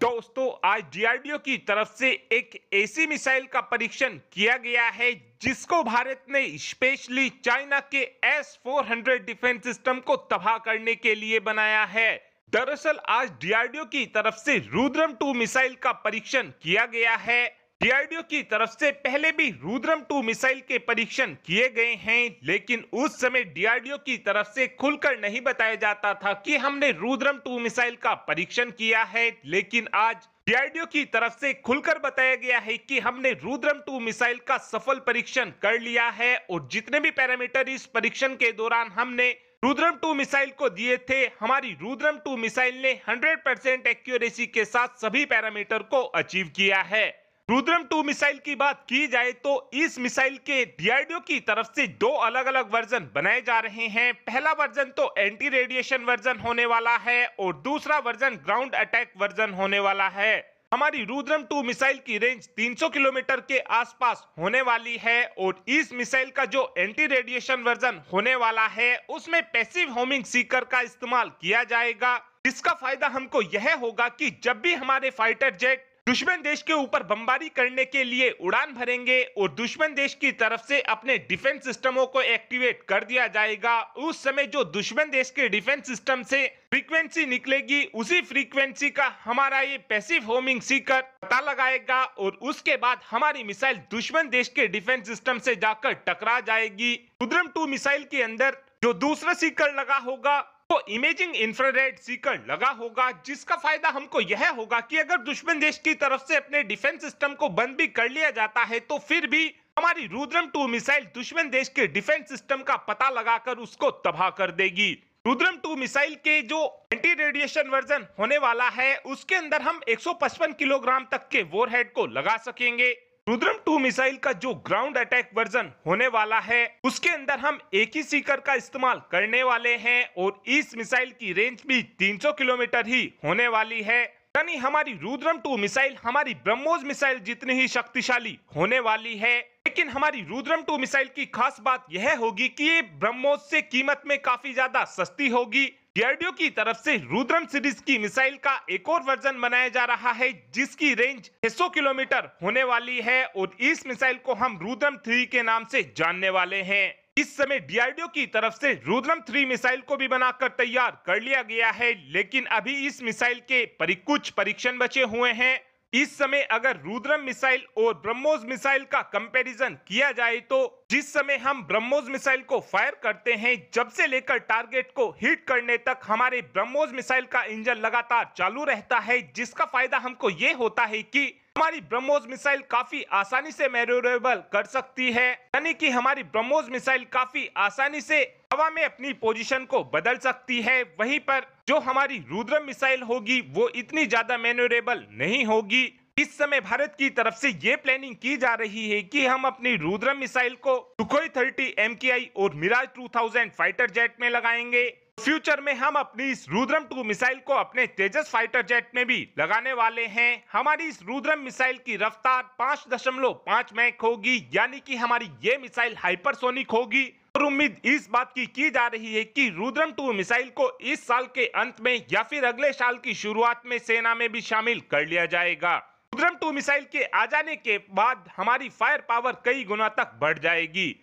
दोस्तों आज डीआरडीओ की तरफ से एक ऐसी मिसाइल का परीक्षण किया गया है जिसको भारत ने स्पेशली चाइना के एस फोर डिफेंस सिस्टम को तबाह करने के लिए बनाया है दरअसल आज डीआरडीओ की तरफ से रुद्रम 2 मिसाइल का परीक्षण किया गया है डीआरडीओ की तरफ से पहले भी रुद्रम टू मिसाइल के परीक्षण किए गए हैं लेकिन उस समय डीआरडीओ की तरफ से खुलकर नहीं बताया जाता था कि हमने रुद्रम टू मिसाइल का परीक्षण किया है लेकिन आज डीआरडीओ की तरफ से खुलकर बताया गया है कि हमने रुद्रम टू मिसाइल का सफल परीक्षण कर लिया है और जितने भी पैरामीटर इस परीक्षण के दौरान हमने रुद्रम टू मिसाइल को दिए थे हमारी रुद्रम टू मिसाइल ने 100 परसेंट एक्यूरेसी के साथ सभी पैरामीटर को अचीव किया है रुद्रम टू मिसाइल की बात की जाए तो इस मिसाइल के डीआरडीओ की तरफ से दो अलग अलग वर्जन बनाए जा रहे हैं पहला वर्जन तो एंटी रेडिएशन वर्जन होने वाला है और दूसरा वर्जन ग्राउंड अटैक वर्जन होने वाला है हमारी रुद्रम टू मिसाइल की रेंज 300 किलोमीटर के आसपास होने वाली है और इस मिसाइल का जो एंटी रेडिएशन वर्जन होने वाला है उसमें पैसिव होमिंग सीकर का इस्तेमाल किया जाएगा इसका फायदा हमको यह होगा कि जब भी हमारे फाइटर जेट दुश्मन देश के ऊपर बमबारी करने के लिए उड़ान भरेंगे और दुश्मन देश की तरफ से अपने डिफेंस सिस्टमों को एक्टिवेट कर दिया जाएगा उस समय जो दुश्मन देश के डिफेंस सिस्टम से फ्रीक्वेंसी निकलेगी उसी फ्रीक्वेंसी का हमारा ये पैसिव होमिंग सीकर पता लगाएगा और उसके बाद हमारी मिसाइल दुश्मन देश के डिफेंस सिस्टम से जाकर टकरा जाएगी उद्रम टू मिसाइल के अंदर जो दूसरा सीकर लगा होगा तो इमेजिंग इंफ्रारेड सीकर लगा होगा जिसका फायदा हमको यह होगा कि अगर दुश्मन देश की तरफ से अपने डिफेंस सिस्टम को बंद भी कर लिया जाता है तो फिर भी हमारी रुद्रम टू मिसाइल दुश्मन देश के डिफेंस सिस्टम का पता लगाकर उसको तबाह कर देगी रुद्रम टू मिसाइल के जो एंटी रेडिएशन वर्जन होने वाला है उसके अंदर हम 155 किलोग्राम तक के वोरहेड को लगा सकेंगे रुद्रम टू मिसाइल का जो ग्राउंड अटैक वर्जन होने वाला है उसके अंदर हम एक ही सीकर का इस्तेमाल करने वाले हैं और इस मिसाइल की रेंज भी 300 किलोमीटर ही होने वाली है यानी हमारी रुद्रम टू मिसाइल हमारी ब्रह्मोस मिसाइल जितनी ही शक्तिशाली होने वाली है लेकिन हमारी रुद्रम टू मिसाइल की खास बात यह होगी की ये ब्रह्मोस से कीमत में काफी ज्यादा सस्ती होगी डीआरडीओ की तरफ से रुद्रम सीरीज की मिसाइल का एक और वर्जन बनाया जा रहा है जिसकी रेंज 600 किलोमीटर होने वाली है और इस मिसाइल को हम रुद्रम थ्री के नाम से जानने वाले हैं इस समय डीआरडीओ की तरफ से रुद्रम थ्री मिसाइल को भी बनाकर तैयार कर लिया गया है लेकिन अभी इस मिसाइल के कुछ परीक्षण बचे हुए हैं इस समय अगर रुद्रम मिसाइल और ब्रह्मोस मिसाइल का कंपैरिजन किया जाए तो जिस समय हम ब्रह्मोस मिसाइल को फायर करते हैं जब से लेकर टारगेट को हिट करने तक हमारे ब्रह्मोस मिसाइल का इंजन लगातार चालू रहता है जिसका फायदा हमको ये होता है कि हमारी ब्रह्मोस मिसाइल काफी आसानी से मैन्यूरेबल कर सकती है यानी कि हमारी ब्रह्मोस मिसाइल काफी आसानी से हवा में अपनी पोजीशन को बदल सकती है वहीं पर जो हमारी रुद्र मिसाइल होगी वो इतनी ज्यादा मेनोरेबल नहीं होगी इस समय भारत की तरफ से ये प्लानिंग की जा रही है कि हम अपनी रुद्रम मिसाइल को सुखोई 30 एम और मिराज 2000 फाइटर जेट में लगाएंगे फ्यूचर में हम अपनी इस रुद्रम टू मिसाइल को अपने तेजस फाइटर जेट में भी लगाने वाले हैं हमारी इस रुद्रम मिसाइल की रफ्तार पाँच दशमलव पाँच मैक होगी यानी कि हमारी ये मिसाइल हाइपरसोनिक होगी और उम्मीद इस बात की की जा रही है कि रुद्रम टू मिसाइल को इस साल के अंत में या फिर अगले साल की शुरुआत में सेना में भी शामिल कर लिया जाएगा रुद्रम टू मिसाइल के आ जाने के बाद हमारी फायर पावर कई गुना तक बढ़ जाएगी